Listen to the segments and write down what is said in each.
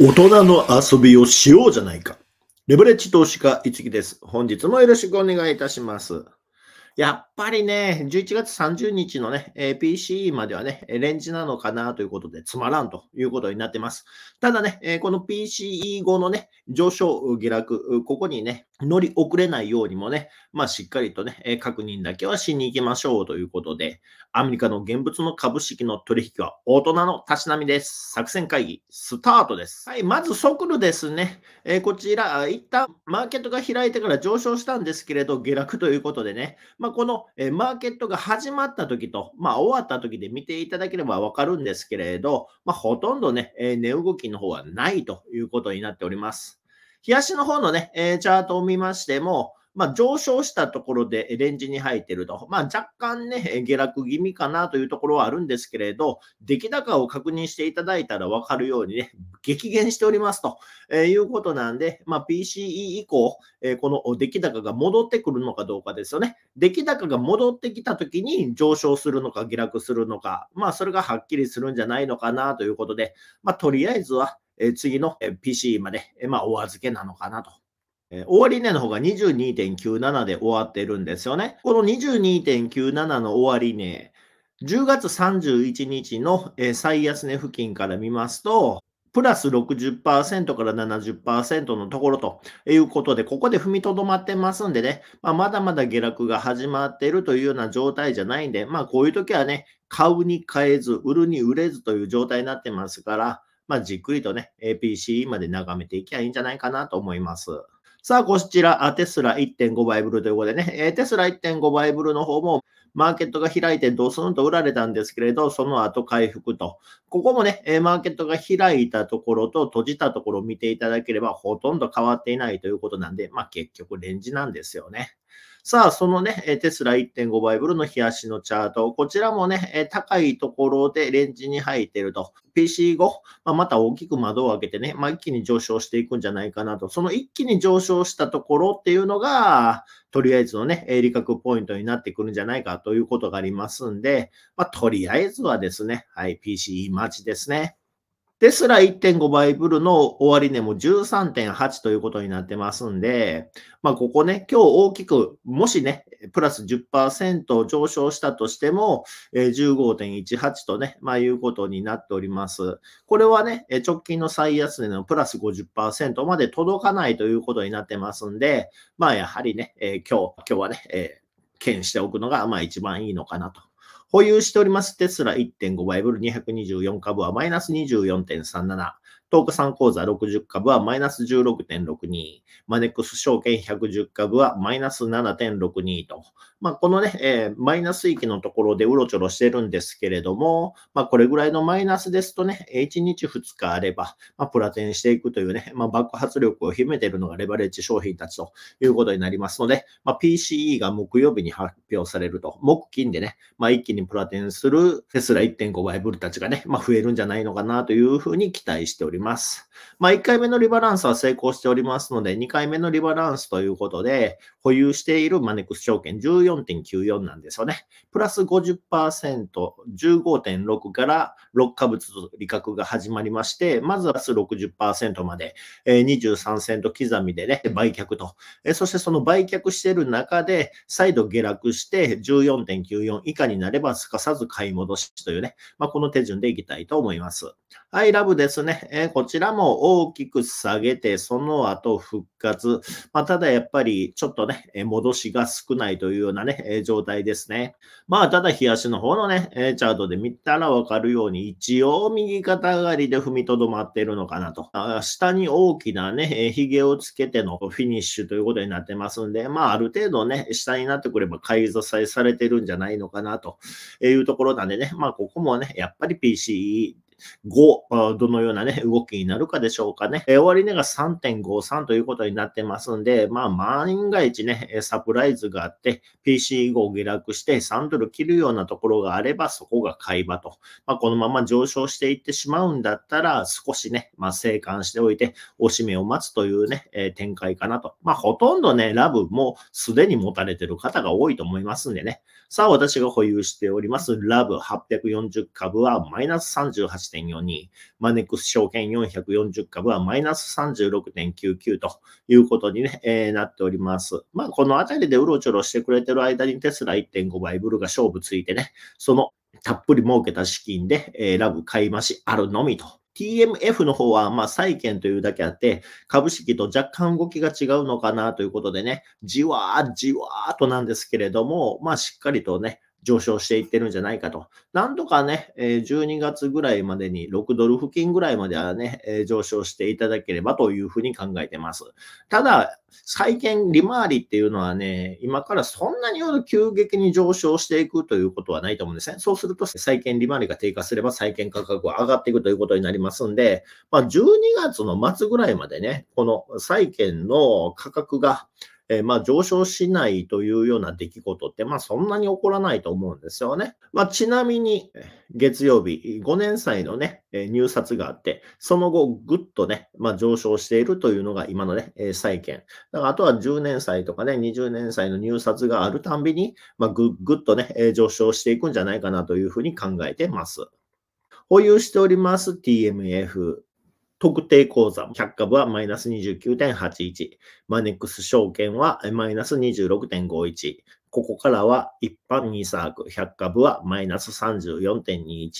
大人の遊びをしようじゃないか。レバレッジ投資家、一木です。本日もよろしくお願いいたします。やっぱりね、11月30日のね、え PCE まではね、レンジなのかなということで、つまらんということになってます。ただね、えこの PCE 後のね、上昇下落、ここにね、乗り遅れないようにもね、まあしっかりとね、確認だけはしに行きましょうということで、アメリカの現物の株式の取引は大人のたしなみです。作戦会議、スタートです。はい、まず速度ですね。えー、こちら、一旦マーケットが開いてから上昇したんですけれど、下落ということでね、まあこの、えマーケットが始まった時と、まあ終わった時で見ていただければわかるんですけれど、まあほとんどね、えー、値動きの方はないということになっております。日足の方のね、えチャートを見ましても、まあ、上昇したところでレンジに入っていると、まあ、若干ね、下落気味かなというところはあるんですけれど、出来高を確認していただいたら分かるようにね、激減しておりますと、えいうことなんで、まあ、PCE 以降、えこの出来高が戻ってくるのかどうかですよね。出来高が戻ってきたときに上昇するのか下落するのか、まあ、それがはっきりするんじゃないのかなということで、まあ、とりあえずは、え次の PC まで、まあ、お預けなのかなと。え終値の方が22.97で終わってるんですよね。この22.97の終値、10月31日の、え最安値付近から見ますと、プラス60%から70%のところということで、ここで踏みとどまってますんでね、まあ、まだまだ下落が始まっているというような状態じゃないんで、まあこういう時はね、買うに買えず、売るに売れずという状態になってますから、まあ、じっくりとね、a PCE まで眺めていきゃいいんじゃないかなと思います。さあ、こちら、テスラ1.5倍ブルということでね、テスラ1.5倍ブルの方も、マーケットが開いてドスンと売られたんですけれど、その後回復と。ここもね、マーケットが開いたところと閉じたところを見ていただければ、ほとんど変わっていないということなんで、まあ結局レンジなんですよね。さあ、そのね、テスラ1.5倍ブルの冷やしのチャート。こちらもね、高いところでレンジに入っていると。PC5、まあ、また大きく窓を開けてね、まあ、一気に上昇していくんじゃないかなと。その一気に上昇したところっていうのが、とりあえずのね、利確ポイントになってくるんじゃないかということがありますんで、まあ、とりあえずはですね、はい、PC 待ちですね。ですら1.5倍ブルの終値も13.8ということになってますんで、まあ、ここね、今日大きく、もしね、プラス10%上昇したとしても、15.18とね、まあ、いうことになっております。これはね、直近の最安値のプラス50%まで届かないということになってますんで、まあ、やはりね、今日、今日はね、検しておくのが、まあ、一番いいのかなと保有しておりますテスラ1.5倍ブル224株はマイナス24.37。東下産講座60株はマイナス16.62、マネックス証券110株はマイナス7.62と、まあ、このね、えー、マイナス域のところでうろちょろしてるんですけれども、まあ、これぐらいのマイナスですとね、1日2日あれば、まあ、プラテンしていくというね、まあ、爆発力を秘めているのがレバレッジ商品たちということになりますので、まあ、PCE が木曜日に発表されると、木金でね、まあ、一気にプラテンするテスラ1.5倍ブルたちがね、まあ、増えるんじゃないのかなというふうに期待しております。ります。まあ、1回目のリバランスは成功しておりますので、2回目のリバランスということで、保有しているマネックス証券14.94なんですよね。プラス50%、15.6から6株ずつ利確が始まりまして、まずは60%まで、23セント刻みでね、売却と。そしてその売却している中で、再度下落して14.94以下になればすかさず買い戻しというね、まあ、この手順でいきたいと思います。はい、ラブですね。こちらも大きく下げて、その後復活。まあ、ただやっぱりちょっとね、戻しが少ないというようなね、状態ですね。まあ、ただ日足の方のね、チャートで見たらわかるように、一応右肩上がりで踏みとどまっているのかなと。下に大きなね、髭をつけてのフィニッシュということになってますんで、まあ、ある程度ね、下になってくれば買い支えされてるんじゃないのかなというところなんでね、まあ、ここもね、やっぱり PCE 5、どのようなね、動きになるかでしょうかね。終値が3.53ということになってますんで、まあ、万が一ね、サプライズがあって、PC を下落して3ドル切るようなところがあれば、そこが買い場と。まあ、このまま上昇していってしまうんだったら、少しね、まあ、静観しておいて、おしめを待つというね、えー、展開かなと。まあ、ほとんどね、ラブもすでに持たれてる方が多いと思いますんでね。さあ、私が保有しております、ラブ840株はマイナス38マネックス証券440株はマイナス36.99ということに、ねえー、なっております。まあ、このあたりでうろちょろしてくれてる間にテスラ1.5倍、ブルが勝負ついてね、そのたっぷり儲けた資金で、えー、ラブ買い増しあるのみと TMF の方は、まあ、債券というだけあって、株式と若干動きが違うのかなということでね、じわーじわーとなんですけれども、まあ、しっかりとね、上昇していってるんじゃないかと。なんとかね、12月ぐらいまでに6ドル付近ぐらいまではね、上昇していただければというふうに考えてます。ただ、債券利回りっていうのはね、今からそんなに急激に上昇していくということはないと思うんですね。そうすると、債券利回りが低下すれば債券価格は上がっていくということになりますんで、まあ、12月の末ぐらいまでね、この債券の価格がえー、まあ、上昇しないというような出来事って、まあ、そんなに起こらないと思うんですよね。まあ、ちなみに、月曜日、5年祭のね、入札があって、その後、ぐっとね、まあ、上昇しているというのが今のね、債券。だからあとは10年祭とかね、20年祭の入札があるたんびに、まあ、ぐぐっとね、上昇していくんじゃないかなというふうに考えてます。保有しております TMF。特定口座、100株はマイナス29.81、マネックス証券はマイナス26.51、ここからは一般2ク、100株はマイナス34.21、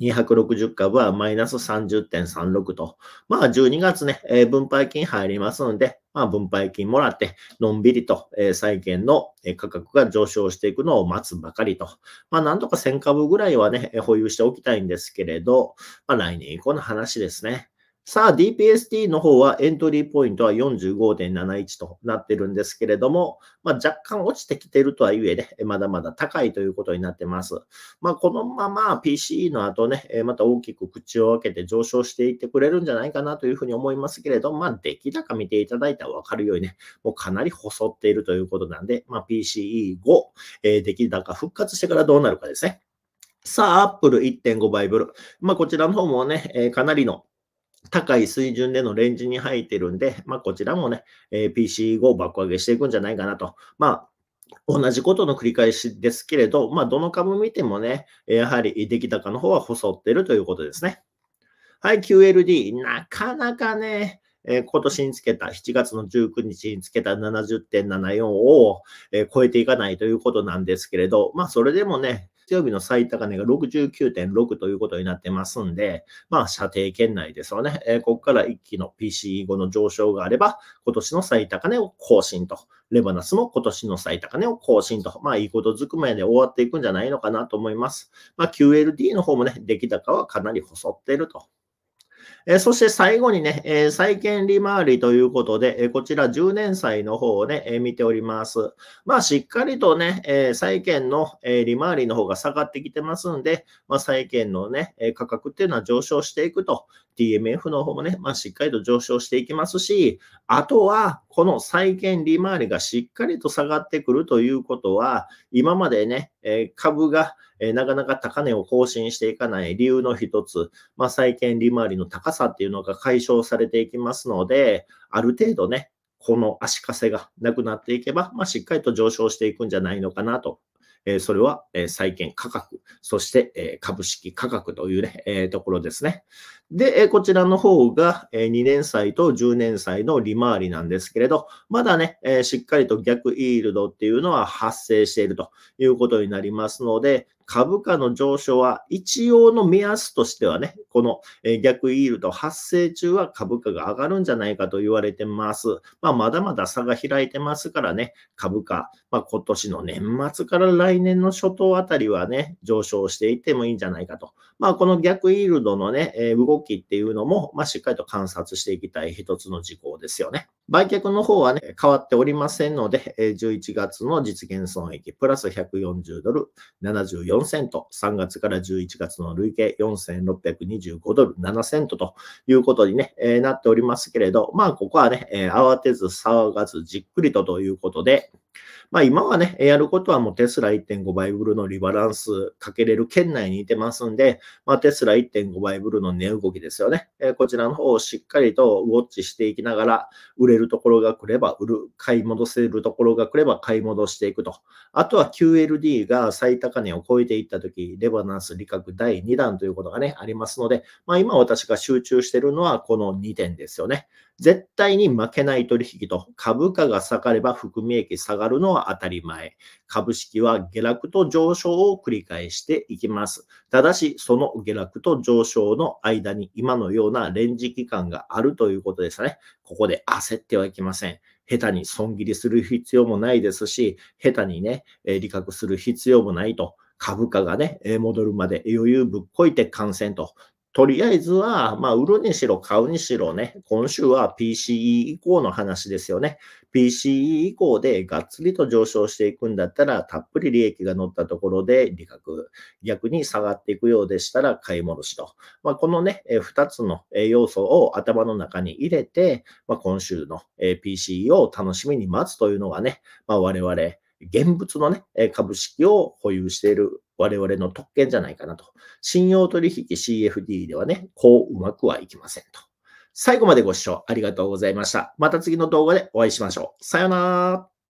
260株はマイナス30.36と、まあ12月ね、えー、分配金入りますので、まあ分配金もらって、のんびりと、えー、債券の価格が上昇していくのを待つばかりと、まあなんとか1000株ぐらいはね、保有しておきたいんですけれど、まあ来年以降の話ですね。さあ、DPST の方はエントリーポイントは45.71となってるんですけれども、まあ、若干落ちてきてるとはいえね、まだまだ高いということになってます。まあ、このまま PCE の後ね、また大きく口を開けて上昇していってくれるんじゃないかなというふうに思いますけれども、まあ、出来高見ていただいたらわかるようにね、もうかなり細っているということなんで、まあ、PCE5、え出来高復活してからどうなるかですね。さあ、アップル1.5倍ブル。まあ、こちらの方もね、えかなりの高い水準でのレンジに入ってるんで、まあ、こちらもね、え PC5 を爆上げしていくんじゃないかなと。まあ同じことの繰り返しですけれど、まあ、どの株見てもね、やはり出来高の方は細ってるということですね。はい、QLD。なかなかね、えー、今年につけた、7月の19日につけた70.74を、えー、超えていかないということなんですけれど、まあ、それでもね、月曜日の最高値が69.6ということになってますんで、まあ、射程圏内ですよね。えー、ここから一気の PCE 後の上昇があれば、今年の最高値を更新と。レバナスも今年の最高値を更新と。まあ、いいことずくめで終わっていくんじゃないのかなと思います。まあ、QLD の方もね、出来高はかなり細っていると。えそして最後にね、え債券利回りということで、えこちら10年債の方をね、え見ております。まあ、しっかりとね、え債券の、え利回りの方が下がってきてますんで、まあ、債券のね、え価格っていうのは上昇していくと DMF の方もね、まあ、しっかりと上昇していきますし、あとは、この債券利回りがしっかりと下がってくるということは、今までね、え株が、えなかなか高値を更新していかない理由の一つ、まあ、債券利回りの高さっていうのが解消されていきますので、ある程度ね、この足かせがなくなっていけば、まあ、しっかりと上昇していくんじゃないのかなとえそれは、え債券価格、そして、え株式価格というね、えところですね。で、えこちらの方が、え2年債と10年債の利回りなんですけれど、まだね、えしっかりと逆イールドっていうのは発生しているということになりますので、株価の上昇は一応の目安としてはね、この逆イールド発生中は株価が上がるんじゃないかと言われてます。まあ、まだまだ差が開いてますからね、株価、まあ、今年の年末から来年の初頭あたりはね、上昇していってもいいんじゃないかと。まあ、この逆イールドのね、動きっていうのも、まあ、しっかりと観察していきたい一つの事項ですよね。売却の方はね、変わっておりませんので、11月の実現損益プラス140ドル74 4セント、3月から11月の累計4625ドル7セントということに、ねえー、なっておりますけれど、まあ、ここはね、えー、慌てず騒がずじっくりとということで、まあ今はね、やることはもうテスラ1.5倍ブルのリバランスかけれる圏内にいてますんで、まあテスラ1.5倍ブルの値動きですよね。えこちらの方をしっかりとウォッチしていきながら、売れるところが来れば売る、買い戻せるところが来れば買い戻していくと。あとは QLD が最高値を超えていったとき、レバナンス利確第2弾ということがね、ありますので、まあ今私が集中してるのはこの2点ですよね。絶対に負けない取引と、株価が下がれば含み益下がるのは当たり前。株式は下落と上昇を繰り返していきます。ただし、その下落と上昇の間に今のようなレンジ期間があるということですね。ここで焦ってはいけません。下手に損切りする必要もないですし、下手にね、利確する必要もないと。株価がね、戻るまで余裕ぶっこいて感染ととりあえずは、まあ、売るにしろ買うにしろね、今週は PCE 以降の話ですよね。PCE 以降でがっつりと上昇していくんだったら、たっぷり利益が乗ったところで利確、逆に下がっていくようでしたら買い戻しと。まあ、このね、2つの要素を頭の中に入れて、まあ、今週の PCE を楽しみに待つというのがね、まあ、我々、現物のね、株式を保有している我々の特権じゃないかなと。信用取引 CFD ではね、こううまくはいきませんと。最後までご視聴ありがとうございました。また次の動画でお会いしましょう。さよなら。